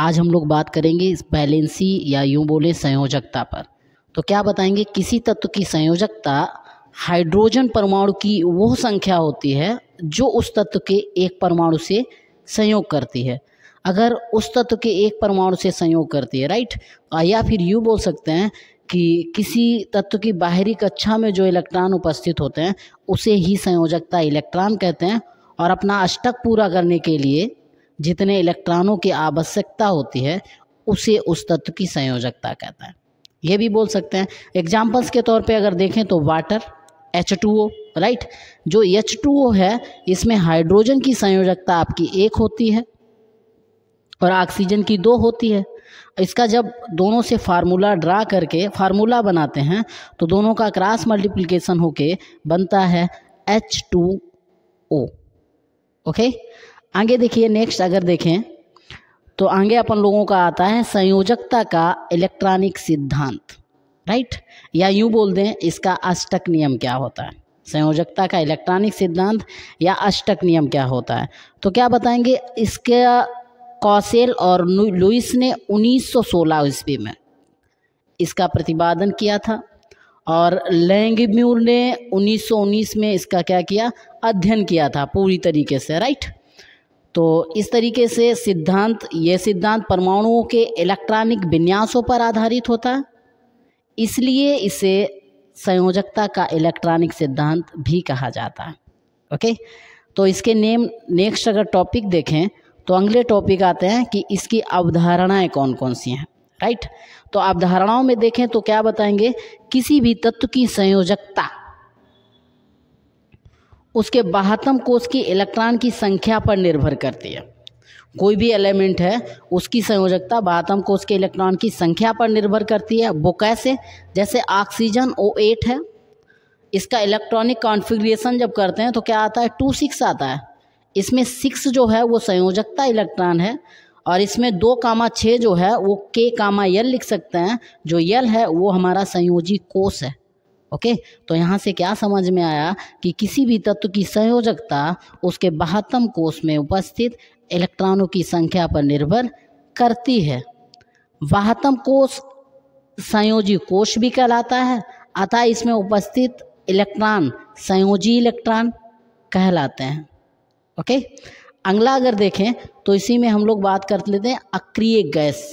आज हम लोग बात करेंगे इस बैलेंसी या यूँ बोले संयोजकता पर तो क्या बताएंगे किसी तत्व की संयोजकता हाइड्रोजन परमाणु की वो संख्या होती है जो उस तत्व के एक परमाणु से संयोग करती है अगर उस तत्व के एक परमाणु से संयोग करती है राइट या फिर यूँ बोल सकते हैं कि किसी तत्व की बाहरी कक्षा में जो इलेक्ट्रॉन उपस्थित होते हैं उसे ही संयोजकता इलेक्ट्रॉन कहते हैं और अपना अष्टक पूरा करने के लिए जितने इलेक्ट्रॉनों की आवश्यकता होती है उसे उस तत्व की संयोजकता कहते हैं ये भी बोल सकते हैं एग्जाम्पल्स के तौर पे अगर देखें तो water H two O right जो एच टू ओ है इसमें हाइड्रोजन की संयोजकता आपकी एक होती है और ऑक्सीजन की दो होती है इसका जब दोनों से फार्मूला ड्रा करके फार्मूला बनाते हैं तो दोनों का क्रॉस मल्टीप्लिकेशन होके बनता है एच टू ओ ओके आगे देखिए नेक्स्ट अगर देखें तो आगे अपन लोगों का आता है संयोजकता का इलेक्ट्रॉनिक सिद्धांत राइट या यूँ बोल दें इसका अष्टक नियम क्या होता है संयोजकता का इलेक्ट्रॉनिक सिद्धांत या अष्टक नियम क्या होता है तो क्या बताएंगे इसके कौसेल और लुइस ने 1916 ईस्वी में इसका प्रतिपादन किया था और लैंगम्यूर ने 1919 में इसका क्या किया अध्ययन किया था पूरी तरीके से राइट तो इस तरीके से सिद्धांत ये सिद्धांत परमाणुओं के इलेक्ट्रॉनिक विन्यासों पर आधारित होता है इसलिए इसे संयोजकता का इलेक्ट्रॉनिक सिद्धांत भी कहा जाता है ओके तो इसके नेम नेक्स्ट अगर टॉपिक देखें तो अगले टॉपिक आते हैं कि इसकी अवधारणाएं कौन कौन सी हैं राइट तो अवधारणाओं में देखें तो क्या बताएंगे किसी भी तत्व की संयोजकता उसके बाहतम कोष की इलेक्ट्रॉन की संख्या पर निर्भर करती है कोई भी एलिमेंट है उसकी संयोजकता बाहतम कोष के इलेक्ट्रॉन की संख्या पर निर्भर करती है वो कैसे जैसे ऑक्सीजन ओ एट है इसका इलेक्ट्रॉनिक कॉन्फ़िगरेशन जब करते हैं तो क्या आता है टू सिक्स आता है इसमें सिक्स जो है वो संयोजकता इलेक्ट्रॉन है और इसमें दो कामा छः जो है वो के कामा यल लिख सकते हैं जो यल है वो हमारा संयोजी कोष है ओके तो यहाँ से क्या समझ में आया कि किसी भी तत्व की संयोजकता उसके बहत्तम कोष में उपस्थित इलेक्ट्रॉनों की संख्या पर निर्भर करती है बहत्तम कोष संयोजी कोष भी कहलाता है अतः इसमें उपस्थित इलेक्ट्रॉन संयोजी इलेक्ट्रॉन कहलाते हैं ओके अगला अगर देखें तो इसी में हम लोग बात कर लेते हैं अक्रिय गैस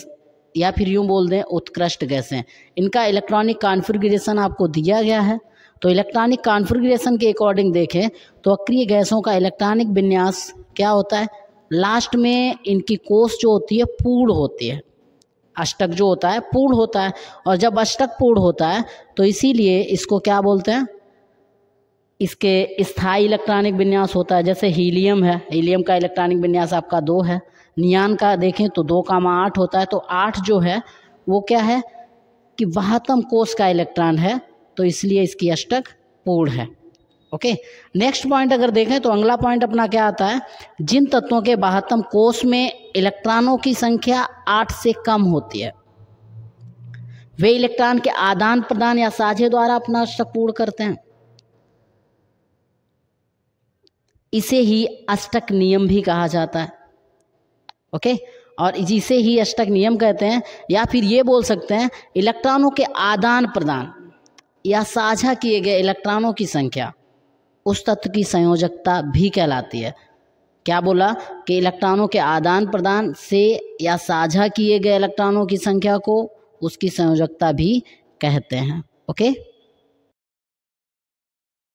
या फिर यूँ बोल दें उत्कृष्ट गैसें इनका इलेक्ट्रॉनिक कॉन्फ़िगरेशन आपको दिया गया है तो इलेक्ट्रॉनिक कॉन्फ़िगरेशन के अकॉर्डिंग देखें तो अक्रिय गैसों का इलेक्ट्रॉनिक विन्यास क्या होता है लास्ट में इनकी कोस जो होती है पूर्ण होती है अष्टक जो होता है पूर्ण होता है और जब अष्टक पूर्ण होता है तो इसीलिए इसको क्या बोलते हैं इसके स्थाई इलेक्ट्रॉनिक विन्यास होता है जैसे हीलियम है हीलियम का इलेक्ट्रॉनिक विन्यास आपका दो है नियान का देखें तो दो कामा आठ होता है तो आठ जो है वो क्या है कि वहातम कोष का इलेक्ट्रॉन है तो इसलिए इसकी अष्टक पूर्ण है ओके नेक्स्ट पॉइंट अगर देखें तो अगला पॉइंट अपना क्या आता है जिन तत्वों के बाहतम कोष में इलेक्ट्रॉनों की संख्या आठ से कम होती है वे इलेक्ट्रॉन के आदान प्रदान या साझे द्वारा अपना अष्टक पूर्ण करते हैं इसे ही अष्टक नियम भी कहा जाता है ओके और जिसे ही अष्टक नियम कहते हैं या फिर ये बोल सकते हैं इलेक्ट्रॉनों के आदान प्रदान या साझा किए गए इलेक्ट्रॉनों की संख्या उस तत्व की संयोजकता भी कहलाती है क्या बोला कि इलेक्ट्रॉनों के आदान प्रदान से या साझा किए गए इलेक्ट्रॉनों की संख्या को उसकी संयोजकता भी कहते हैं ओके